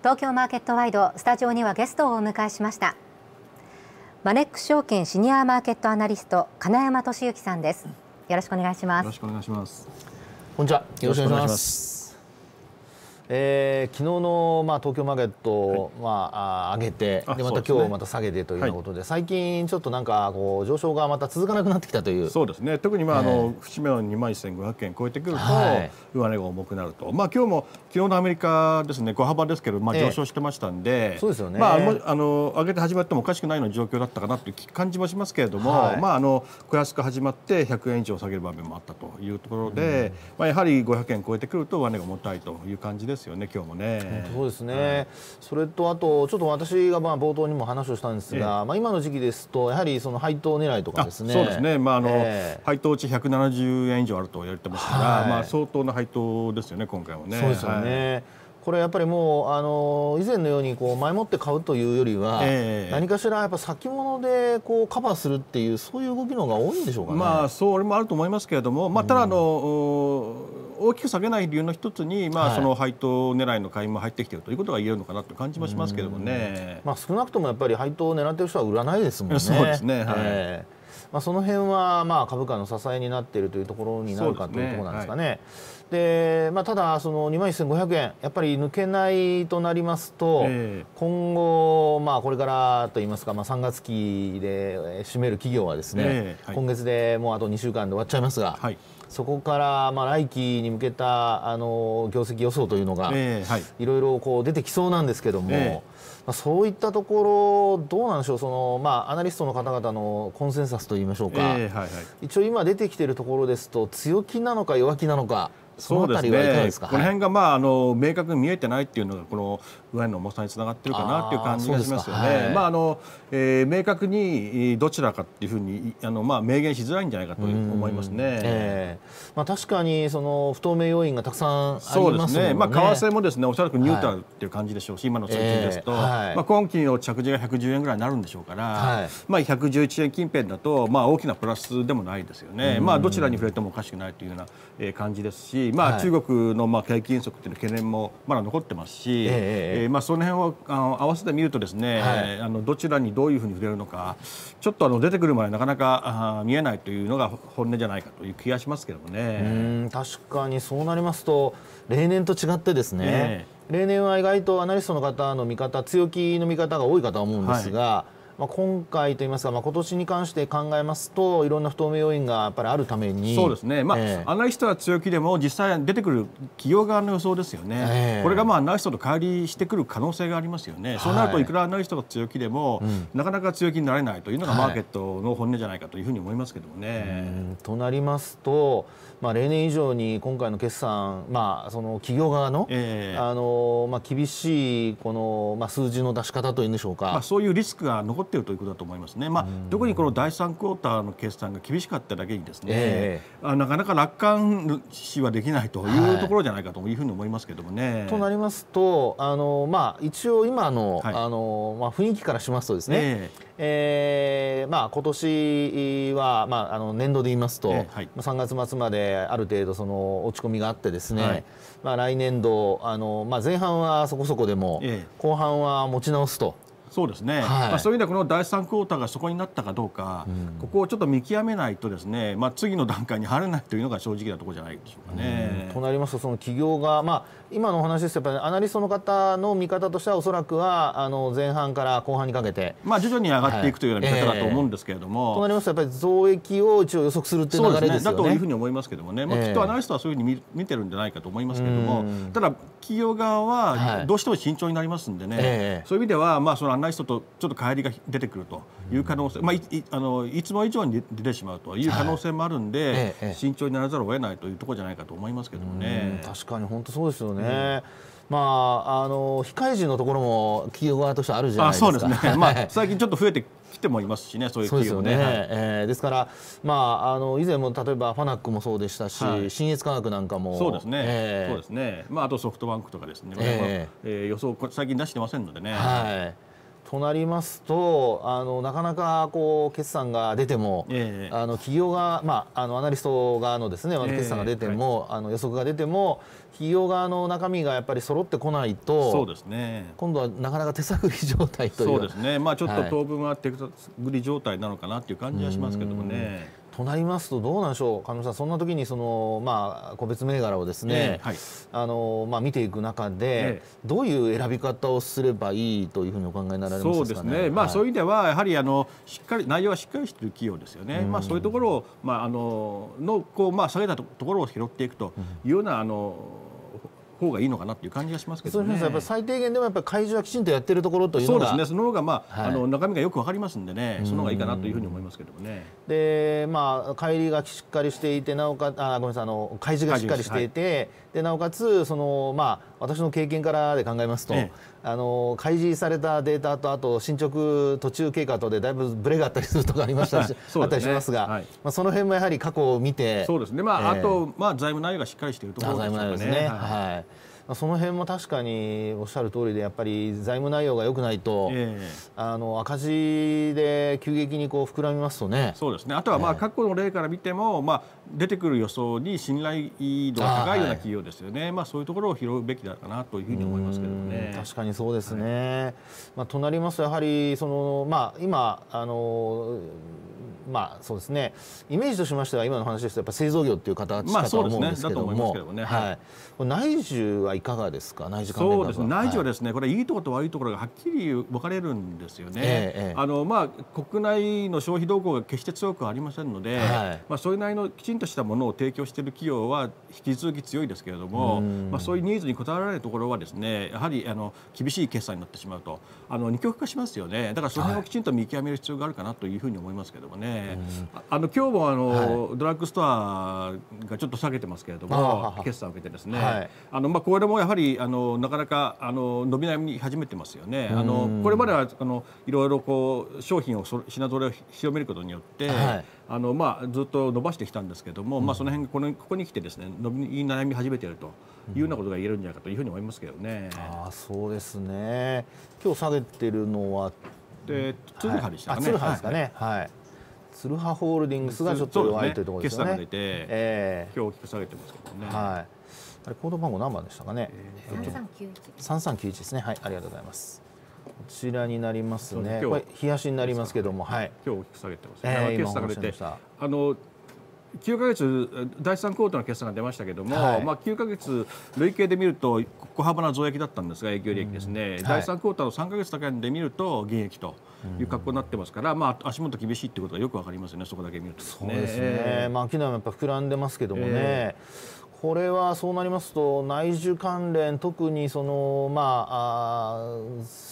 東京マーケットワイドスタジオにはゲストをお迎えしましたマネックス証券シニアマーケットアナリスト金山俊之さんですよろしくお願いしますよろしくお願いしますこんにちはよろしくお願いしますえー、昨日のまあ東京マーケット、はい、まあ上げてでまた今日また下げてというようなことで、はい、最近ちょっとなんかこう上昇がまた続かなくなってきたというそうですね特にまあ、あの節目の2万1500円超えてくると、上値が重くなるとまあ今日も昨日のアメリカですね小幅ですけどまあ上昇してましたんで、えー、そうですよねまああの上げて始まってもおかしくないような状況だったかなという感じもしますけれども、はい、まああの小安く始まって100円以上下げる場面もあったというところで、うん、まあやはり500円超えてくると上値が重たいという感じです。ですよね今日もねそうですね、うん、それとあとちょっと私がまあ冒頭にも話をしたんですが、えー、まあ今の時期ですとやはりその配当狙いとかですねそうですねまああの、えー、配当値170円以上あると言われてますから、はい、まあ相当な配当ですよね今回もねそうですよね、はいこれやっぱりもうあの以前のようにこう前もって買うというよりは、えー、何かしらやっぱ先物でこうカバーするっていうそういう動きの方が多いんでしょうかね。まあそれもあると思いますけれども、まあただあの、うん大きく下げない理由の一つに、まあ、その配当狙いの買いも入ってきているということが言えるのかなという感じもしますけどもね、まあ、少なくともやっぱり配当を狙ってる人は売らないですもんね。そうですね、はい、えーまあ、その辺はまあ株価の支えになっているというところになるかというところなんですかね。で、まあ、ただ、その2万1500円、やっぱり抜けないとなりますと、えー、今後、まあ、これからといいますか、まあ、3月期で占める企業はですね、えーはい、今月でもうあと2週間で終わっちゃいますが。はいそこからまあ来期に向けたあの業績予想というのが、い、ろいろこう出てきそうなんですけども、まあ、そういったところどうなんでしょうその、まあ、アナリストの方々のコンセンサスといいましょうか、一応今出てきているところですと強気なのか弱気なのか。その辺りはいかがですか、ね、この辺がまああの明確に見えてないっていうのがこのウクの重さにつながってるかなっていう感じがしますよね。まああの、えー、明確にどちらかというふうにあのまあ明言しづらいんじゃないかと思いますね。えー、まあ確かにその不透明要因がたくさんありますね。そうですね。まあ為替もですねおそらくニュートラルっていう感じでしょうし、はい、今の通勤ですと、えーはい、まあ今期の着地が110円ぐらいになるんでしょうから、はい、まあ111円近辺だとまあ大きなプラスでもないですよね。まあどちらに触れてもおかしくないというような、えー、感じですし、まあ中国のまあ景気減速っていう懸念もまだ残ってますし。えーえー、まあ、その辺をあの合わせてみるとですね、はい、あのどちらにどういうふうに触れるのかちょっとあの出てくるまでなかなかあ見えないというのが本音じゃないかという気がしますけどもね確かにそうなりますと例年と違ってですね、ね、例年は意外とアナリストの方の見方強気の見方が多いかと思うんですが、はいまあ、今回といいますか、まあ、今年に関して考えますといろんな不透明要因がやっぱりあるためにそうですね、まあ、えー、アナリストは強気でも実際出てくる企業側の予想ですよね、えー、これがまあアナリストと乖離してくる可能性がありますよね、はい、そうなるといくらアナリストが強気でも、うん、なかなか強気になれないというのがマーケットの本音じゃないかというふうに思いますけどもね。となりますと、まあ、例年以上に今回の決算、まあ、その企業側のえー、あのまあ、厳しいこの、まあ、数字の出し方というんでしょうか。まあ、そういうリスクが残っているということだと思いますね、まあ、特にこの第3クォーターの決算が厳しかっただけにですね、えー、なかなか楽観視はできないというところじゃないかというふうに思いますけどもね。はい、となりますとあの、まあ、一応今のはい、あのまあ、雰囲気からしますとですね、えー、えー、まあ、今年は、まあ、あの年度で言いますと、はい、3月末まである程度その落ち込みがあってですね、はい、まあ、来年度あの、まあ、前半はそこそこでも、えー、後半は持ち直すと。そうですね、はい、まあ、そういう意味ではこの第3クォーターがそこになったかどうか、うん、ここをちょっと見極めないとですね、まあ、次の段階に入れないというのが正直なところじゃないでしょうかね。うん、となりますとその企業が、まあ、今のお話ですとやっぱりアナリストの方の見方としてはおそらくはあの前半から後半にかけて、まあ、徐々に上がっていくというような見方だと思うんですけれども、はいえー、となりますとやっぱり増益を一応予測するという流れですね、ね、だというふうに思いますけどもね、まあ、きっとアナリストはそういうふうに見見てるんじゃないかと思いますけれども、ただ企業側はどうしても慎重になりますんでね、はいそういう意味では、まあ、そのない人とちょっと帰りが出てくるという可能性、まあ、いあのいつも以上に出てしまうという可能性もあるんで、はい、慎重にならざるを得ないというところじゃないかと思いますけどもね。確かに本当そうですよね、まあ、あの非開示のところも企業側としてあるじゃないですか。そうですね。まあ、最近ちょっと増えてきてもいますしね、そういう企業ね。です、ねはい、えー、ですから、まあ、あの以前も例えばファナックもそうでしたし、はい、信越科学なんかも。そうですね。えー、そうですね。まあ、あとソフトバンクとかですね。えー、えー、予想、最近出してませんのでね。はい。となりますとあのなかなかこう決算が出ても、えー、あの企業が、まあ、あのアナリスト側のですね決算が出ても、えーはい、あの予測が出ても企業側の中身がやっぱり揃ってこないとそうです、ね、今度はなかなか手探り状態というそうですね、まあ、ちょっと当分は手探り状態なのかなという感じはしますけどもね。はいとなりますとどうなんでしょう神野さんそんな時にその、まあ、個別銘柄をですね、あのまあ、見ていく中で、えー、どういう選び方をすればいいというふうにお考えになられますか、ね、そうですね、まあ、い、そういう意味ではやはりあのしっかり内容はしっかりしている企業ですよね、うまあ、そういうところを、まあ、あののこう、まあ、下げたところを拾っていくというような、うん、あの方がいいのかなっていう感じがしますけど、ね、最低限でもやっぱ会場はきちんとやってるところというのがそうですねその方がまあ、はい、あの中身がよくわかりますんでねその方がいいかなというふうに思いますけどねでまあ帰りがしっかりしていてなおかあごめんなさいあの開示がしっかりしていて、はい、でなおかつそのまあ私の経験からで考えますと、ええ、あの開示されたデータとあと進捗途中経過とでだいぶブレがあったりするとかありましたし、ね、あったりしますが、はい、まあ、その辺もやはり過去を見てそうですね、まあ、えー、あと、まあ、財務内容がしっかりしているところですね。ですねはいその辺も確かにおっしゃる通りでやっぱり財務内容が良くないと、えー、あの赤字で急激にこう膨らみますとねそうですねあとはまあ過去の例から見ても、えー、まあ、出てくる予想に信頼度が高いような企業ですよね、はい、まあ、そういうところを拾うべきだかなというふうに思いますけどね確かにそうですね、はい、まあ、となりますとやはりその、まあ、今あのまあそうですねイメージとしましては今の話ですとやっぱ製造業っていう形だと思うんですけども、ねね、はい、内需はいかがですか内需そうですね内需はですね、はい、これいいところと悪いところがはっきり分かれるんですよね、ええ、あのまあ国内の消費動向が決して強くありませんので、はい、まあそれなりのきちんとしたものを提供している企業は引き続き強いですけれども、まあそういうニーズに応えられるところはですねやはりあの厳しい決算になってしまうとあの二極化しますよねだからその辺をきちんと見極める必要があるかなというふうに思いますけどもね、はいうあの今日もあの、はい、ドラッグストアがちょっと下げてますけれども、決算を受けてですね、はい、あのまあこれもやはりあのなかなかあの伸び悩み始めてますよね。あのこれまではあのいろいろこう商品を品ぞろえを広めることによって、はい、あのまあずっと伸ばしてきたんですけれども、うん、まあその辺このここにきてですね伸び悩み始めていると。いうようなことが言えるんじゃないかというふうに思いますけどね。あそうですね。今日下げてるのは。で、ツルハしたですかね。はい。はいスルハホールディングスがちょっと弱いというところですね。ねえー、今日大きく下げてますけどね。はい。あれコード番号何番でしたかね。三三九一三三九一ですね。はい、ありがとうございます。こちらになりますね。これ冷やしになりますけども、はい。今日大きく下げてます。えー、今下げて。あの9ヶ月第3クォーターの決算が出ましたけれども、はい、まあ、9ヶ月累計で見ると小幅な増益だったんですが営業利益ですね、うん、第3クォーターの3ヶ月高値で見ると減益という格好になってますから、うん、まあ、足元厳しいということがよくわかりますよねそこだけ見ると、そうですね、えー、まあ、昨日もやっぱ膨らんでますけどもね。えーこれはそうなりますと内需関連特にその、まあ、あ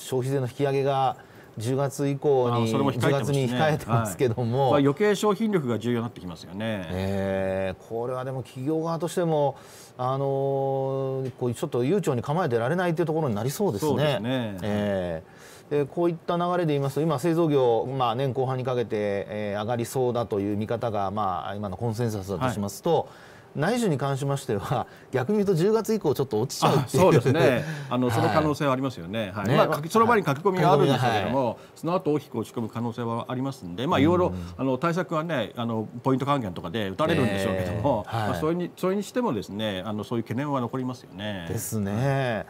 消費税の引き上げが10月以降に、ね、10月に控えてますけども、はい、まあ、余計商品力が重要になってきますよね、えー、これはでも企業側としても、あのー、こうちょっと悠長に構えてられないというところになりそうですね。えこういった流れで言いますと今、製造業、まあ、年後半にかけて、えー、上がりそうだという見方が、まあ、今のコンセンサスだとしますと、はい内需に関しましては 逆に言うと10月以降ちょっと落ちちゃうそうですね あのその可能性はありますよねはい、はいまあ、その場に書き込みがあるんですけれども、はい、その後大きく落ち込む可能性はありますんで、まあ、いろいろあの対策はねあのポイント還元とかで打たれるんでしょうけども、まあ、それにそれにしてもですねあのそういう懸念は残りますよね。ですね。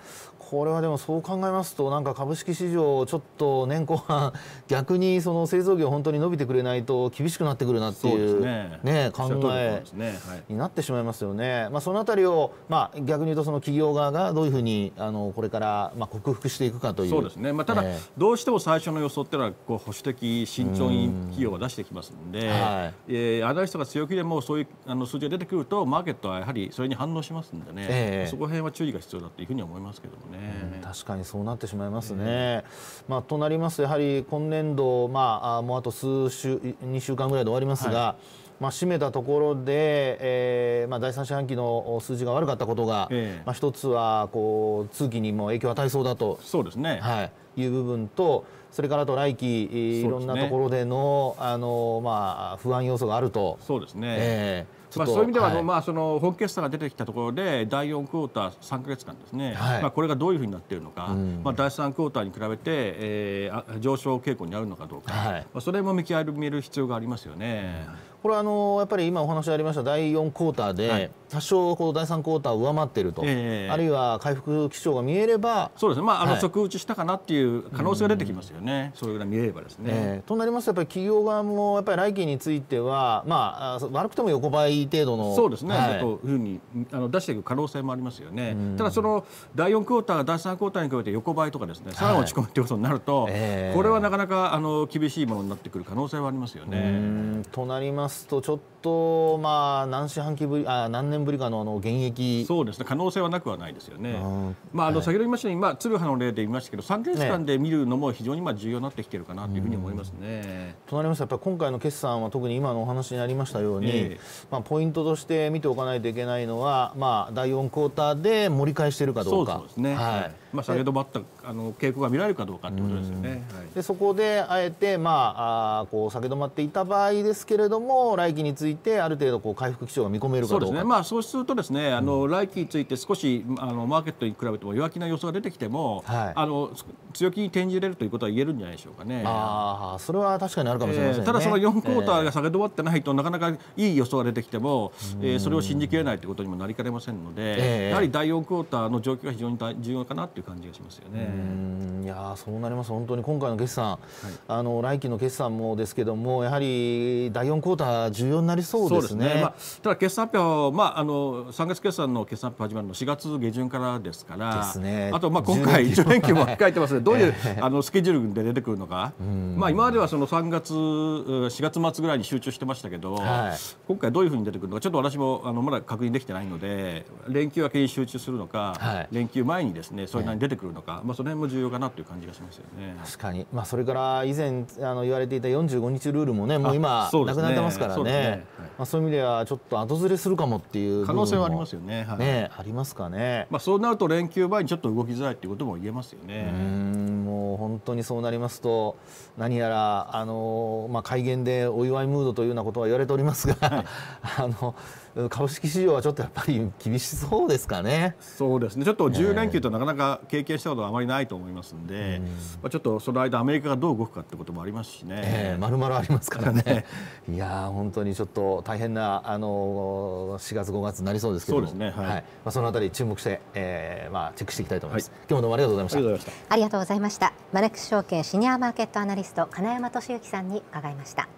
これはでもそう考えますとなんか株式市場ちょっと年後半 逆にその製造業本当に伸びてくれないと厳しくなってくるなっていうね、ね、考えになってしまいますよね。まあそのあたりをまあ逆に言うとその企業側がどういうふうにあのこれからまあ克服していくかという。そうですね。まあただ、どうしても最初の予想っていうのはこう保守的慎重に企業は出してきますので、はい、えー、アナリストが強気でもそういうあの数字が出てくるとマーケットはやはりそれに反応しますんでね、えー、そこへ辺は注意が必要だというふうに思いますけどもね。うん、確かにそうなってしまいますね。まあ、となりますとやはり今年度、まあ、もうあと数週2週間ぐらいで終わりますが、はい、まあ、締めたところで、えーまあ、第3四半期の数字が悪かったことが、えー、まあ、一つはこう通期にも影響を与えそうだとそうですね、はい、いう部分とそれからと来期、いろんなところでのあの、まあ、不安要素があると。そうですね、えーまあ、そういう意味では、はい、まあ、その本決算が出てきたところで第4クォーター3か月間ですね、はい、まあ、これがどういうふうになっているのか、うん、まあ、第3クォーターに比べて、えー、上昇傾向にあるのかどうか、はい、まあ、それも見極める必要がありますよね。うんこれはあのやっぱり今お話ありました第4クォーターで、多少この第3クォーターを上回っていると、あるいは回復基調が見えれば、そうですね、まあ、あの即打ちしたかなっていう可能性が出てきますよね、うん、それぐらい見えればですね。えー、となりますと、やっぱり企業側もやっぱり来期については、まあ、悪くても横ばい程度のそうですね、はい、というふうにあの出していく可能性もありますよね、うん、ただ、その第4クォーター、第3クォーターに比べて横ばいとかですね、さらに落ち込むということになると、はいえー、これはなかなかあの厳しいものになってくる可能性はありますよね。となりますますとちょっとまあ何四半期ぶりあ何年ぶりかのあの現役そうですね可能性はなくはないですよね。まああの、先ほど言いましたように、まあ、鶴葉の例で言いましたけど三ヶ月間で見るのも非常にまあ重要になってきてるかなというふうに思いますね。ねとなりますとやっぱり今回の決算は特に今のお話にありましたように、えー、まあ、ポイントとして見ておかないといけないのは、まあ、第四クォーターで盛り返しているかどうか。そうですね、はいまあ、下げ止まったあの傾向が見られるかどうかということですよね。はい、でそこであえて、まあ、あこう下げ止まっていた場合ですけれども来期についてある程度こう回復基調が見込めるかどうかそうですね、まあ、そうするとですねあの、来期について少しあのマーケットに比べても弱気な予想が出てきても、はい、あの強気に転じれるということは言えるんじゃないでしょうかね。あそれは確かにあるかもしれません、ねえー、ただその4クォーターが下げ止まってないと、なかなかいい予想が出てきても、えー、それを信じきれないということにもなりかねませんので、えー、やはり第4クォーターの状況が非常に重要かなという感じがしますよね。いやそうなります本当に今回の決算、はい、あの来期の決算もですけどもやはり第4クォーター重要になりそうですね。すねまあ、ただ決算発表、まあ、あの3月決算の決算発表始まるの4月下旬からですから、ね、あとまあ今回、1連休も控えてますの どういう、あのスケジュールで出てくるのか、まあ、今まではその3月、4月末ぐらいに集中してましたけど、はい、今回、どういうふうに出てくるのか、ちょっと私もあのまだ確認できてないので、連休明けに集中するのか、はい、連休前にですねそれなりに出てくるのか、まあ、その辺も重要かなという感じがしますよね。確かに、まあ、それから以前あの言われていた45日ルールもね、もう今、なくなってますからね、ねはい、まあ、そういう意味ではちょっと後ずれするかもっていう可能性はありますよね,、はい、ねありますかね、まあ、そうなると連休前にちょっと動きづらいということも言えますよねうもう本当にそうなりますと何やらあの、まあ、でお祝いムードというようなことは言われておりますが、はい、あの株式市場はちょっとやっぱり厳しそうですかね。そうですね。ちょっと10連休となかなか経験したことはあまりないと思いますんで、まあちょっとその間アメリカがどう動くかってこともありますしね。まるまるありますからね。いや本当にちょっと大変なあの4月5月になりそうですけどそうですね。はい。はい、まあそのあたり注目して、えー、まあチェックしていきたいと思います、はい、今日もどうもありがとうございました。ありがとうございました。マネックス証券シニアマーケットアナリスト金山俊之さんに伺いました。